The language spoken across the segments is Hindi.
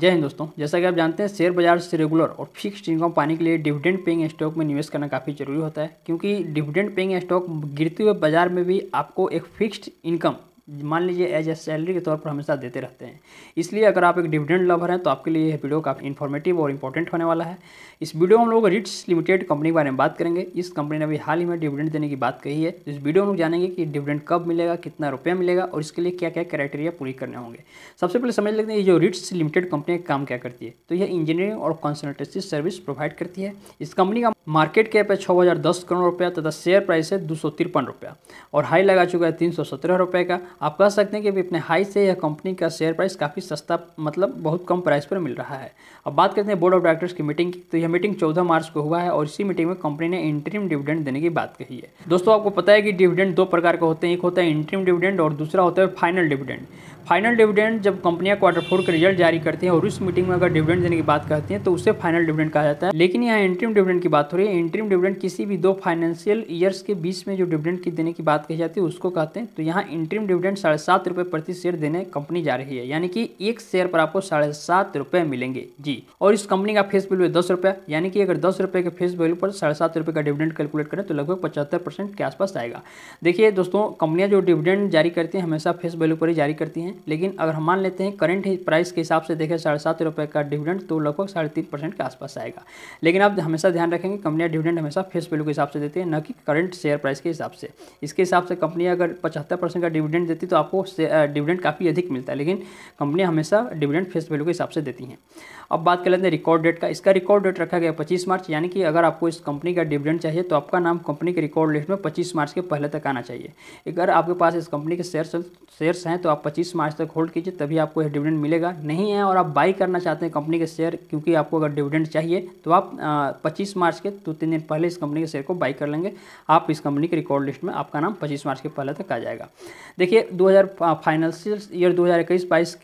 जय हिंद दोस्तों जैसा कि आप जानते हैं शेयर बाजार से रेगुलर और फिक्स्ड इनकम पाने के लिए डिविडेंड पेइंग स्टॉक में निवेश करना काफ़ी जरूरी होता है क्योंकि डिविडेंड पेइंग स्टॉक गिरते हुए बाजार में भी आपको एक फिक्स्ड इनकम मान लीजिए एज ए सैलरी के तौर पर हमेशा देते रहते हैं इसलिए अगर आप एक डिविडेंड लवर हैं तो आपके लिए यह वीडियो काफ़ी इन्फॉर्मेटिव और इंपॉर्टेंट होने वाला है इस वीडियो में हम लोग रिट्स लिमिटेड कंपनी के बारे में बात करेंगे इस कंपनी ने अभी हाल ही में डिविडेंड देने की बात कही है तो इस वीडियो में हम जानेंगे कि डिविडेंड कब मिलेगा कितना रुपया मिलेगा और इसके लिए क्या क्या क्राइटेरिया पूरी करने होंगे सबसे पहले समझ लेते हैं जो रिट्स लिमिटेड कंपनी काम क्या करती है तो यह इंजीनियरिंग और कंसल्टेंसी सर्विस प्रोवाइड करती है इस कंपनी का मार्केट कैप है छः हज़ार दस करोड़ रुपया तथा शेयर प्राइस है दो सौ तिरपन रुपया और हाई लगा चुका है तीन सौ सत्रह रुपये का आप कह सकते हैं कि अभी अपने हाई से यह कंपनी का शेयर प्राइस काफ़ी सस्ता मतलब बहुत कम प्राइस पर मिल रहा है अब बात करते हैं बोर्ड ऑफ डायरेक्टर्स की मीटिंग की तो यह मीटिंग चौदह मार्च को हुआ है और इसी मीटिंग में कंपनी ने इंट्रीम डिविडेंड देने की बात कही है दोस्तों आपको पता है कि डिविडेंड दो प्रकार के होते हैं एक होता है इंट्रीम डिविडेंड और दूसरा होता है फाइनल डिविडेंड फाइनल डिविडेंड जब कंपनियां क्वार्टर फोर का रिजल्ट जारी करती हैं और उस मीटिंग में अगर डिविडेंड देने की बात कहती हैं तो उसे फाइनल डिविडेंड कहा जाता है लेकिन यहाँ इंट्रीम डिविडेंड की बात हो फिर इंट्रीम डिविडेंड किसी भी दो फाइनेंशियल ईयर्स के बीच में जो डिविडेंड की देने की बात कही जाती है उसको कहते हैं तो यहाँ इंट्रीम डिविडेंड साढ़े सात रुपये प्रति शेयर देने कंपनी जा रही है यानी कि एक शेयर पर आपको साढ़े सात रुपये मिलेंगे जी और इस कंपनी का फेस वैल्यू है दस रुपये यानी कि अगर दस रुपये के फेस वैल्यू पर साढ़े सात रुपये का डिविडेंड कैलकुलेट करें तो लगभग पचहत्तर परसेंट के आसपास आएगा देखिए दोस्तों कंपनियाँ जो डिविडेंड जारी करती हैं हमेशा फेस वैल्यू पर ही जारी करती हैं लेकिन अगर हम मान लेते हैं करंट प्राइस के हिसाब से देखें साढ़े सात रुपये का डिविडेंड तो लगभग साढ़े तीन परसेंट के आसपास आएगा लेकिन आप हमेशा ध्यान रखेंगे कि कंपनियाँ डिविडेंड हमेशा फेस वैल्यू के हिसाब से देती है न कि करंट शेयर प्राइस के हिसाब से इसके हिसाब से कंपनी अगर पचहत्तर परसेंट का डिविडेंड देती तो आपको डिविडेंड काफ़ी अधिक मिलता है लेकिन कंपनियाँ हमेशा डिविडेंड फेस वैल्यू के हिसाब से देती हैं अब बात कर लेते हैं रिकॉर्ड डेट का इसका रिकॉर्ड डेट रखा गया पच्चीस मार्च यानी कि अगर आपको इस कंपनी का डिविडेंड चाहिए तो आपका नाम कंपनी के रिकॉर्ड लिस्ट में पच्चीस मार्च के पहले तक आना चाहिए अगर आपके पास इस कंपनी के शेयर शेयर्स हैं तो आप पच्चीस मार्च तक होल्ड कीजिए तभी आपको यह डिविडेंड मिलेगा नहीं है और आप बाई करना चाहते हैं कंपनी के शेयर क्योंकि आपको अगर डिविडेंड चाहिए तो आप पच्चीस मार्च के के दो तीन दिन पहले इस कंपनी के शेयर को बाई कर लेंगे आप इस कंपनी के रिकॉर्ड लिस्ट में आपका नाम पच्चीस मार्च के पहले तक आ जाएगा देखिए दो फाइनेंशियल ईयर दो हज़ार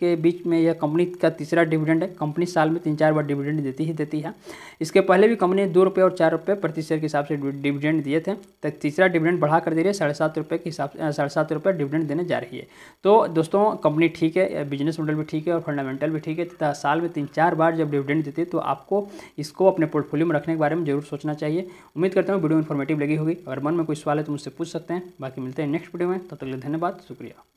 के बीच में यह कंपनी का तीसरा डिविडेंड है कंपनी साल में तीन चार बार डिविडेंड देती ही देती है इसके पहले भी कंपनी ने दो रुपये और चार रुपये प्रति शेयर के हिसाब से डिविडेंड दिए थे तो तीसरा डिविडेंड बढ़ा कर दे रही है साढ़े सात रुपये के हिसाब से साढ़े सात रुपये डिविडेंड देने जा रही है तो दोस्तों कंपनी ठीक है बिजनेस मॉडल भी ठीक है और फंडामेंटल भी ठीक है तथा साल में तीन चार बार जब डिविडेंड देती है तो आपको इसको अपने पोर्टफोलियो में रखने के बारे में जरूर सोचना चाहिए उम्मीद करता हूँ वीडियो इन्फॉर्मेटिव लगी होगी अगर मन में कोई सवाल है तो मुझसे पूछ सकते हैं बाकी मिलते हैं नेक्स्ट वीडियो में तब तो तक धन्यवाद शुक्रिया